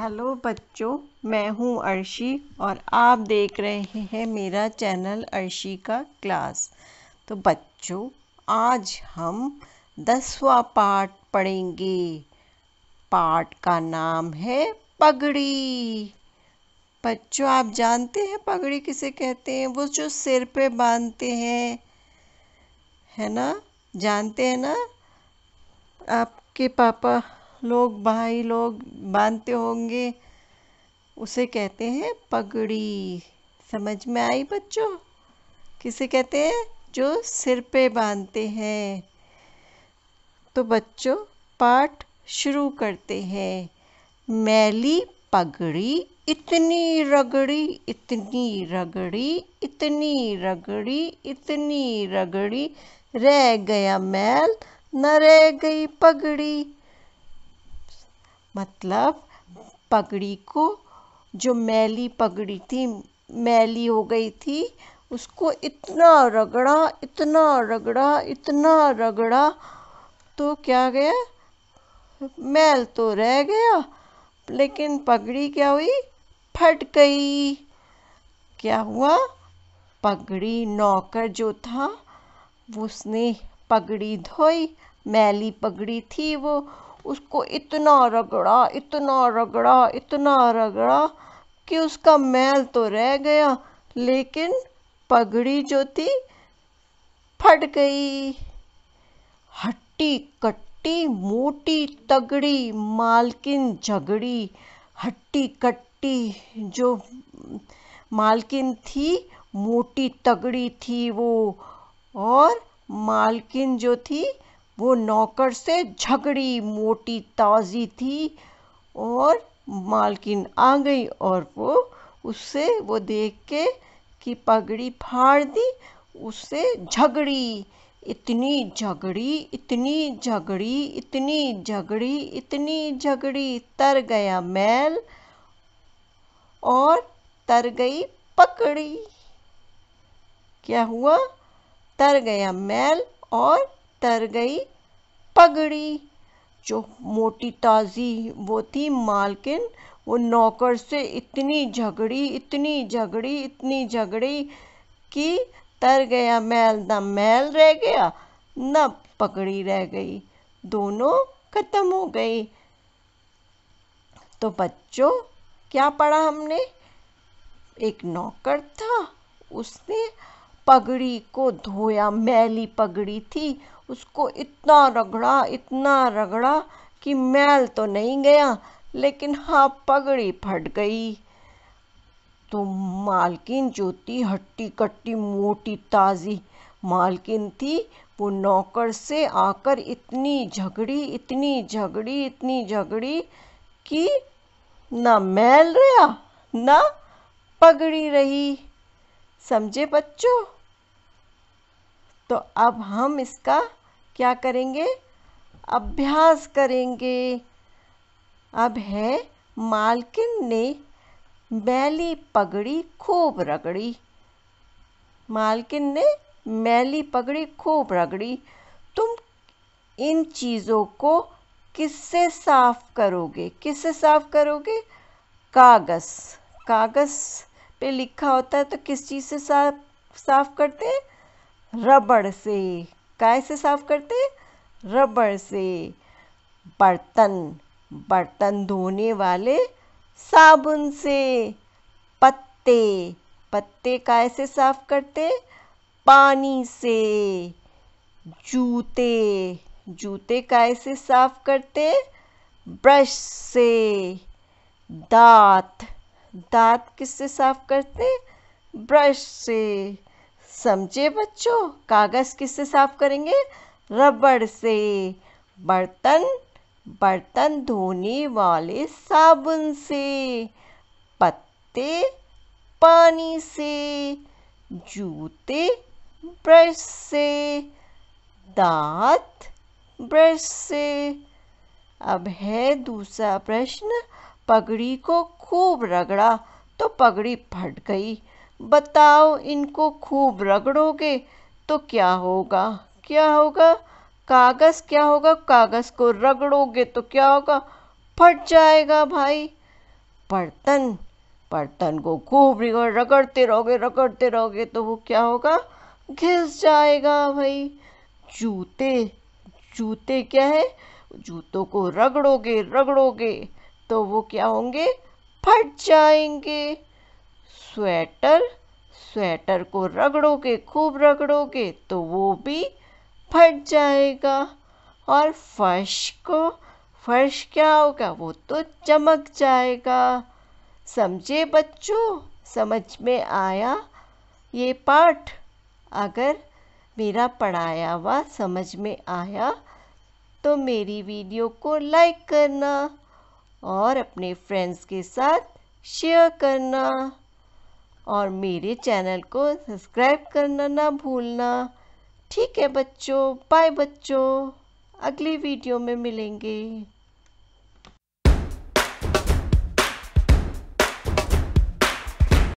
hello बच्चों मैं हूं अर्शी और आप देख रहे हैं मेरा चैनल अर्शी का क्लास तो बच्चों आज हम दसवा पार्ट पढ़ेंगे पार्ट का नाम है पगड़ी बच्चों आप जानते हैं पगड़ी किसे कहते हैं वो जो सिर पे बांधते हैं है ना जानते हैं ना आपके पापा लोग भाई लोग बांधते होंगे उसे कहते हैं पगड़ी समझ में आई बच्चों किसे कहते हैं जो सिर पे बांधते हैं तो बच्चों पाठ शुरू करते हैं मैली पगड़ी इतनी रगड़ी इतनी रगड़ी इतनी रगड़ी इतनी रगड़ी रह गया मैल न रह गई पगड़ी मतलब पगड़ी को जो मैली पगड़ी थी मैली हो गई थी उसको इतना रगड़ा इतना रगड़ा इतना रगड़ा तो क्या गया मैल तो रह गया लेकिन पगड़ी क्या हुई फट गई क्या हुआ पगड़ी नौकर जो था उसने पगड़ी धोई मैली पगड़ी थी वो उसको इतना रगड़ा इतना रगड़ा इतना रगड़ा कि उसका मैल तो रह गया लेकिन पगड़ी जो थी फट गई हट्टी कट्टी मोटी तगड़ी मालकिन झगड़ी हट्टी कट्टी जो मालकिन थी मोटी तगड़ी थी वो और मालकिन जो थी वो नौकर से झगड़ी मोटी ताज़ी थी और मालकिन आ गई और वो उससे वो देख के कि पगड़ी फाड़ दी उससे झगड़ी इतनी झगड़ी इतनी झगड़ी इतनी झगड़ी इतनी झगड़ी तर गया मैल और तर गई पकड़ी क्या हुआ तर गया मैल और तर गई पगड़ी जो मोटी ताज़ी वो थी मालकिन वो नौकर से इतनी झगड़ी इतनी झगड़ी इतनी झगड़ी कि तर गया मैल ना मैल रह गया न पगड़ी रह गई दोनों ख़त्म हो गई तो बच्चों क्या पढ़ा हमने एक नौकर था उसने पगड़ी को धोया मैली पगड़ी थी उसको इतना रगड़ा इतना रगड़ा कि मैल तो नहीं गया लेकिन हाँ पगड़ी फट गई तो मालकिन जो थी हट्टी कट्टी मोटी ताज़ी मालकिन थी वो नौकर से आकर इतनी झगड़ी इतनी झगड़ी इतनी झगड़ी कि ना मैल रहा ना पगड़ी रही समझे बच्चों तो अब हम इसका क्या करेंगे अभ्यास करेंगे अब है मालकिन ने मैली पगड़ी खूब रगड़ी मालकिन ने मैली पगड़ी खूब रगड़ी तुम इन चीज़ों को किससे साफ करोगे किससे साफ करोगे कागज़ कागज़ पे लिखा होता है तो किस चीज़ से साफ साफ करते हैं रबड़ से काय से साफ करते रबड़ से बर्तन बर्तन धोने वाले साबुन से पत्ते पत्ते काय से साफ करते पानी से जूते जूते काय से साफ करते ब्रश से दांत दांत किससे साफ करते ब्रश से समझे बच्चों कागज़ किससे साफ करेंगे रबड़ से बर्तन बर्तन धोने वाले साबुन से पत्ते पानी से जूते ब्रश से दांत ब्रश से अब है दूसरा प्रश्न पगड़ी को खूब रगड़ा तो पगड़ी फट गई बताओ इनको खूब रगड़ोगे तो क्या होगा क्या होगा कागज़ क्या होगा कागज़ को रगड़ोगे तो क्या होगा फट जाएगा भाई बर्तन बर्तन को खूब रगड़ते रहोगे रगड़ते रहोगे तो वो क्या होगा घिस जाएगा भाई जूते जूते क्या है जूतों को रगड़ोगे रगड़ोगे तो वो क्या होंगे फट जाएंगे स्वेटर स्वेटर को रगड़ोगे खूब रगड़ोगे तो वो भी फट जाएगा और फर्श को फर्श क्या होगा वो तो चमक जाएगा समझे बच्चों समझ में आया ये पाठ अगर मेरा पढ़ाया हुआ समझ में आया तो मेरी वीडियो को लाइक करना और अपने फ्रेंड्स के साथ शेयर करना और मेरे चैनल को सब्सक्राइब करना ना भूलना ठीक है बच्चों बाय बच्चों अगली वीडियो में मिलेंगे